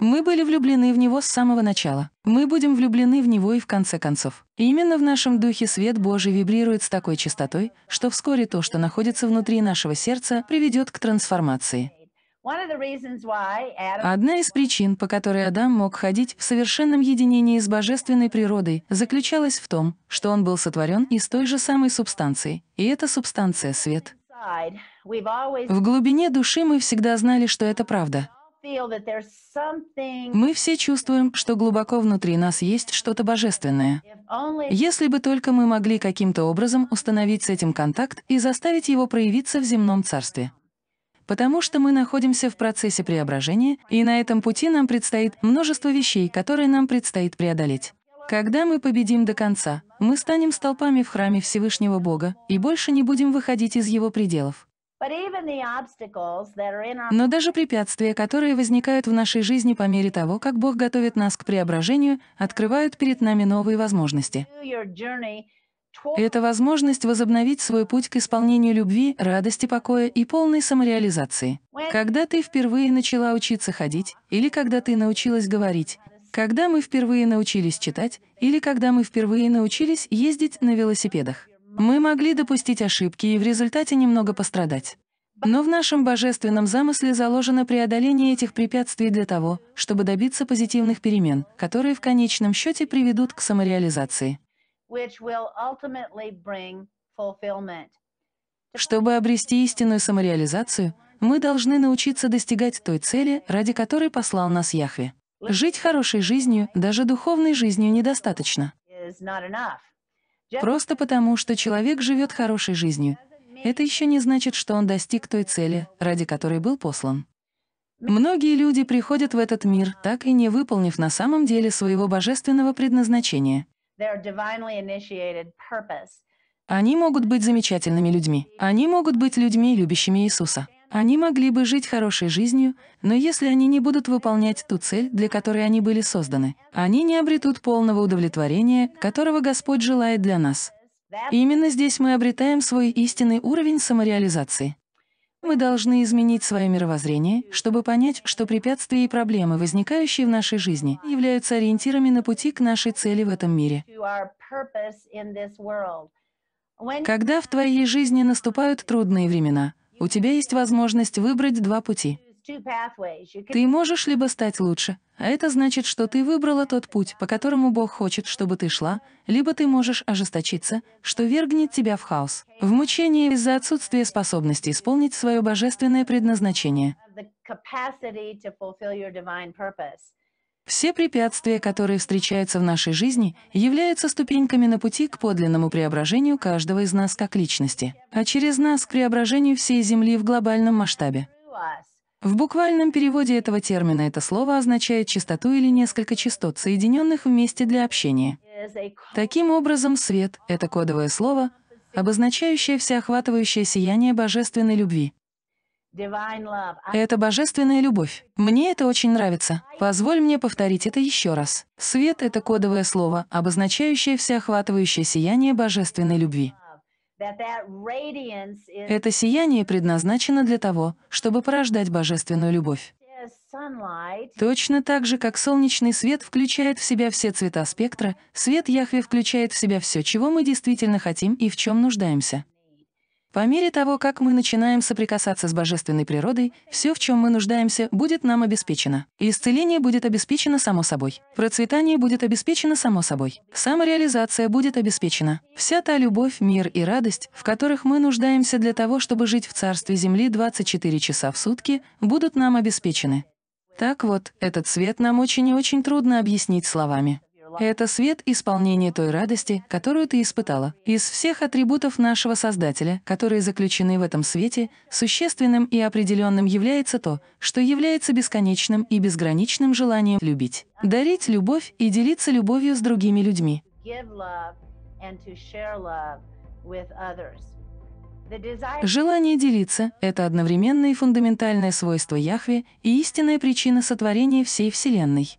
Мы были влюблены в него с самого начала. Мы будем влюблены в него и в конце концов. именно в нашем духе свет Божий вибрирует с такой частотой, что вскоре то, что находится внутри нашего сердца, приведет к трансформации. Одна из причин, по которой Адам мог ходить в совершенном единении с божественной природой, заключалась в том, что он был сотворен из той же самой субстанции, и эта субстанция — свет. В глубине души мы всегда знали, что это правда, мы все чувствуем, что глубоко внутри нас есть что-то божественное. Если бы только мы могли каким-то образом установить с этим контакт и заставить его проявиться в земном царстве. Потому что мы находимся в процессе преображения, и на этом пути нам предстоит множество вещей, которые нам предстоит преодолеть. Когда мы победим до конца, мы станем столпами в храме Всевышнего Бога и больше не будем выходить из его пределов. Но даже препятствия, которые возникают в нашей жизни по мере того, как Бог готовит нас к преображению, открывают перед нами новые возможности. Это возможность возобновить свой путь к исполнению любви, радости, покоя и полной самореализации. Когда ты впервые начала учиться ходить, или когда ты научилась говорить, когда мы впервые научились читать, или когда мы впервые научились ездить на велосипедах. Мы могли допустить ошибки и в результате немного пострадать. Но в нашем божественном замысле заложено преодоление этих препятствий для того, чтобы добиться позитивных перемен, которые в конечном счете приведут к самореализации. Чтобы обрести истинную самореализацию, мы должны научиться достигать той цели, ради которой послал нас Яхве. Жить хорошей жизнью, даже духовной жизнью, недостаточно. Просто потому, что человек живет хорошей жизнью, это еще не значит, что он достиг той цели, ради которой был послан. Многие люди приходят в этот мир, так и не выполнив на самом деле своего божественного предназначения. Они могут быть замечательными людьми. Они могут быть людьми, любящими Иисуса. Они могли бы жить хорошей жизнью, но если они не будут выполнять ту цель, для которой они были созданы, они не обретут полного удовлетворения, которого Господь желает для нас. Именно здесь мы обретаем свой истинный уровень самореализации. Мы должны изменить свое мировоззрение, чтобы понять, что препятствия и проблемы, возникающие в нашей жизни, являются ориентирами на пути к нашей цели в этом мире. Когда в твоей жизни наступают трудные времена, у тебя есть возможность выбрать два пути. Ты можешь либо стать лучше, а это значит, что ты выбрала тот путь, по которому Бог хочет, чтобы ты шла, либо ты можешь ожесточиться, что вергнет тебя в хаос, в мучение из-за отсутствия способности исполнить свое божественное предназначение. Все препятствия, которые встречаются в нашей жизни, являются ступеньками на пути к подлинному преображению каждого из нас как личности, а через нас к преображению всей Земли в глобальном масштабе. В буквальном переводе этого термина это слово означает частоту или несколько частот, соединенных вместе для общения. Таким образом, свет — это кодовое слово, обозначающее всеохватывающее сияние божественной любви, это божественная любовь. Мне это очень нравится. Позволь мне повторить это еще раз. Свет — это кодовое слово, обозначающее всеохватывающее сияние божественной любви. Это сияние предназначено для того, чтобы порождать божественную любовь. Точно так же, как солнечный свет включает в себя все цвета спектра, свет Яхве включает в себя все, чего мы действительно хотим и в чем нуждаемся. По мере того, как мы начинаем соприкасаться с божественной природой, все, в чем мы нуждаемся, будет нам обеспечено. Исцеление будет обеспечено само собой. Процветание будет обеспечено само собой. Самореализация будет обеспечена. Вся та любовь, мир и радость, в которых мы нуждаемся для того, чтобы жить в Царстве Земли 24 часа в сутки, будут нам обеспечены. Так вот, этот свет нам очень и очень трудно объяснить словами. Это свет исполнения той радости, которую ты испытала. Из всех атрибутов нашего Создателя, которые заключены в этом свете, существенным и определенным является то, что является бесконечным и безграничным желанием любить, дарить любовь и делиться любовью с другими людьми. Желание делиться — это одновременное и фундаментальное свойство Яхве и истинная причина сотворения всей Вселенной.